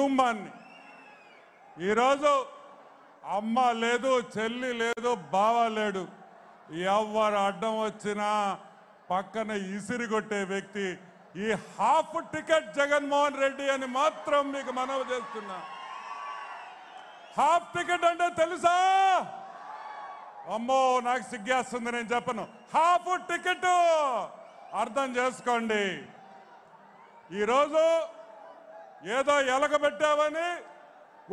కుటుంబాన్ని ఈరోజు అమ్మ లేదు చెల్లి లేదు బావ లేడు ఎవరు అడ్డం వచ్చినా పక్కన ఇసిరి కొట్టే వ్యక్తి ఈ హాఫ్ టికెట్ జగన్మోహన్ రెడ్డి అని మాత్రం మీకు మనవి చేస్తున్నా హాఫ్ టికెట్ అంటే తెలుసా అమ్మో నాకు సిగ్గేస్తుంది నేను చెప్పను హాఫ్ టికెట్ అర్థం చేసుకోండి ఈరోజు ఏదో ఎలగబెట్టావని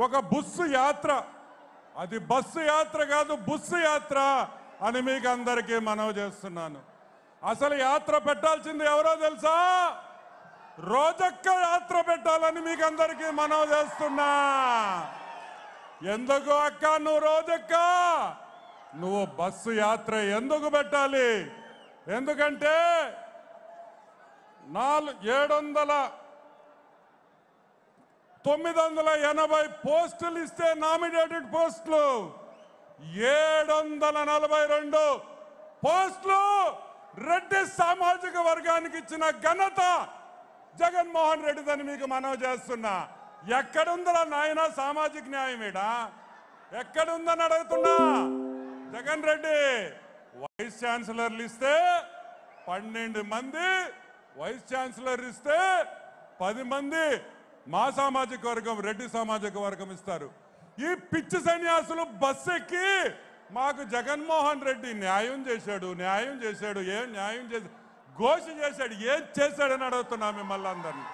ఒక బుస్సు యాత్ర అది బస్సు యాత్ర కాదు బుస్సు యాత్ర అని మీకు అందరికీ మనవి చేస్తున్నాను అసలు యాత్ర పెట్టాల్సింది ఎవరో తెలుసా రోజక్క యాత్ర పెట్టాలని మీకు అందరికీ మనవి చేస్తున్నా ఎందుకు అక్క నువ్వు రోజక్క నువ్వు బస్సు యాత్ర ఎందుకు పెట్టాలి ఎందుకంటే నాలుగు ఏడు వందల తొమ్మిది వందల ఎనభై పోస్టులు ఇస్తే నామినేటెడ్ పోస్టులు ఏడు వందల నలభై రెండు పోస్టులు రెడ్డి సామాజిక వర్గానికి ఇచ్చిన ఘనత జగన్మోహన్ రెడ్డిదని మీకు మనవి చేస్తున్నా ఎక్కడుందా నాయన సామాజిక న్యాయం ఈడా ఎక్కడుందని అడుగుతున్నా జగన్ రెడ్డి వైస్ ఛాన్సలర్లు ఇస్తే పన్నెండు మంది వైస్ ఛాన్సలర్ ఇస్తే పది మంది మా సామాజిక వర్గం రెడ్డి సామాజిక వర్గం ఇస్తారు ఈ పిచ్చి సన్యాసులు బస్సు ఎక్కి మాకు జగన్మోహన్ రెడ్డి న్యాయం చేశాడు న్యాయం చేశాడు ఏం న్యాయం చేశాడు ఘోష చేశాడు ఏం చేశాడని అడుగుతున్నా మిమ్మల్ని అందరినీ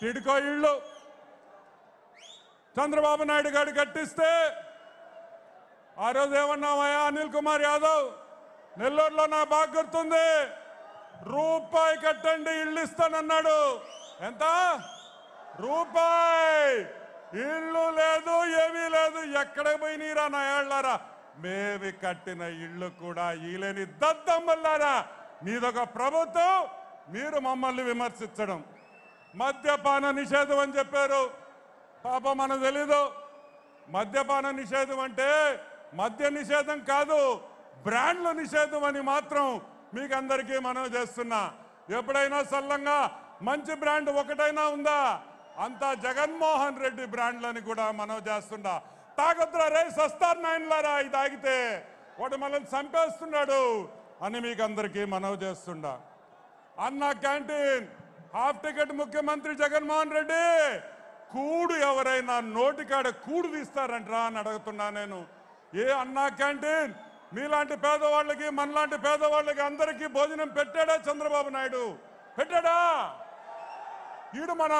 టిడ్కో ఇళ్ళు చంద్రబాబు నాయుడు గారు కట్టిస్తే ఆ రోజు ఏమన్నామయ్యా అనిల్ కుమార్ యాదవ్ నెల్లూరులో నా బాగా గుర్తుంది రూపాయి కట్టండి ఇల్లు ఇస్తానన్నాడు ఎంత రూపాయి ఇల్లు లేదు ఏమీ లేదు ఎక్కడ పోయినీరా నా ఏళ్ళారా మేవి కట్టిన ఇళ్ళు కూడా ఈలేని దద్దమ్మల్లారా మీదొక ప్రభుత్వం మీరు మమ్మల్ని విమర్శించడం మద్యపాన నిషేధం అని చెప్పారు పాప మనకు తెలీదు మద్యపాన నిషేధం అంటే మద్య నిషేధం కాదు బ్రాండ్ల నిషేధం అని మాత్రం మీకు అందరికీ మనం చేస్తున్నా ఎప్పుడైనా సల్లంగా మంచి బ్రాండ్ ఒకటైనా ఉందా అంతా జగన్మోహన్ రెడ్డి బ్రాండ్లని కూడా మనం చేస్తుండా తాగొద్దురా రే సస్తార్ నాయన్లారా ఇది తాగితే వాడు మనల్ని చంపేస్తున్నాడు అని మీకు అందరికీ మనవి చేస్తుండా అన్న క్యాంటీన్ హాఫ్ టికెట్ ముఖ్యమంత్రి జగన్మోహన్ రెడ్డి కూడు ఎవరైనా నోటికాడ కూడు తీస్తారంటరా అని అడుగుతున్నా నేను ఏ అన్నా క్యాంటీన్ మీలాంటి పేదవాళ్ళకి మనలాంటి పేదవాళ్ళకి అందరికీ భోజనం పెట్టాడా చంద్రబాబు నాయుడు పెట్టాడా ఈడు మన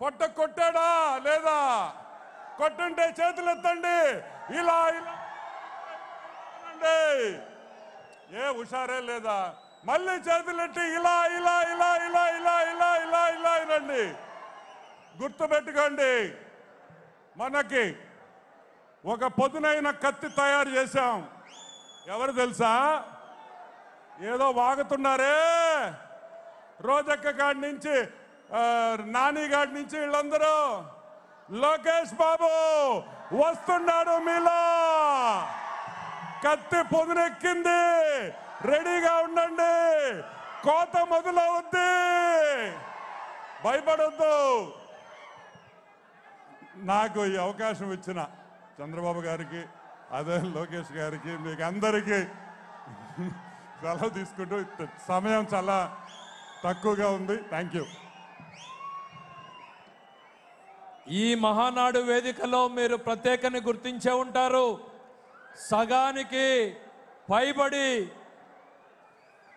పొట్ట కొట్టాడా లేదా కొట్టుంటే చేతులు ఎత్తండి ఇలా ఇలా ఏ హుషారే లేదా మళ్ళీ చేతులు ఎట్టి ఇలా ఇలా ఇలా ఇలా ఇలా ఇలా ఇలా ఇలా ఇనండి గుర్తుపెట్టుకోండి మనకి ఒక పొదునైన కత్తి తయారు చేశాం ఎవరు తెలుసా ఏదో వాగుతున్నారే రోజక్క కాడి నుంచి నానిఘాట్ నుంచి వీళ్ళందరూ లోకేష్ బాబు వస్తున్నాడు మీలో కత్తి పొదునెక్కింది రెడీగా ఉండండి కోత మొదలవుద్ది భయపడద్దు నాకు ఈ అవకాశం ఇచ్చిన చంద్రబాబు గారికి అదే లోకేష్ గారికి మీకు అందరికీ సెలవు తీసుకుంటూ సమయం చాలా తక్కువగా ఉంది థ్యాంక్ యూ ఈ మహానాడు వేదికలో మీరు ప్రత్యేకని గుర్తించే ఉంటారు సగానికి పైబడి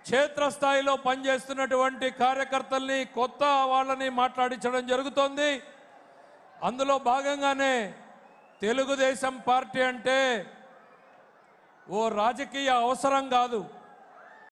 క్షేత్రస్థాయిలో పనిచేస్తున్నటువంటి కార్యకర్తల్ని కొత్త వాళ్ళని మాట్లాడించడం జరుగుతోంది అందులో భాగంగానే తెలుగుదేశం పార్టీ అంటే ఓ రాజకీయ అవసరం కాదు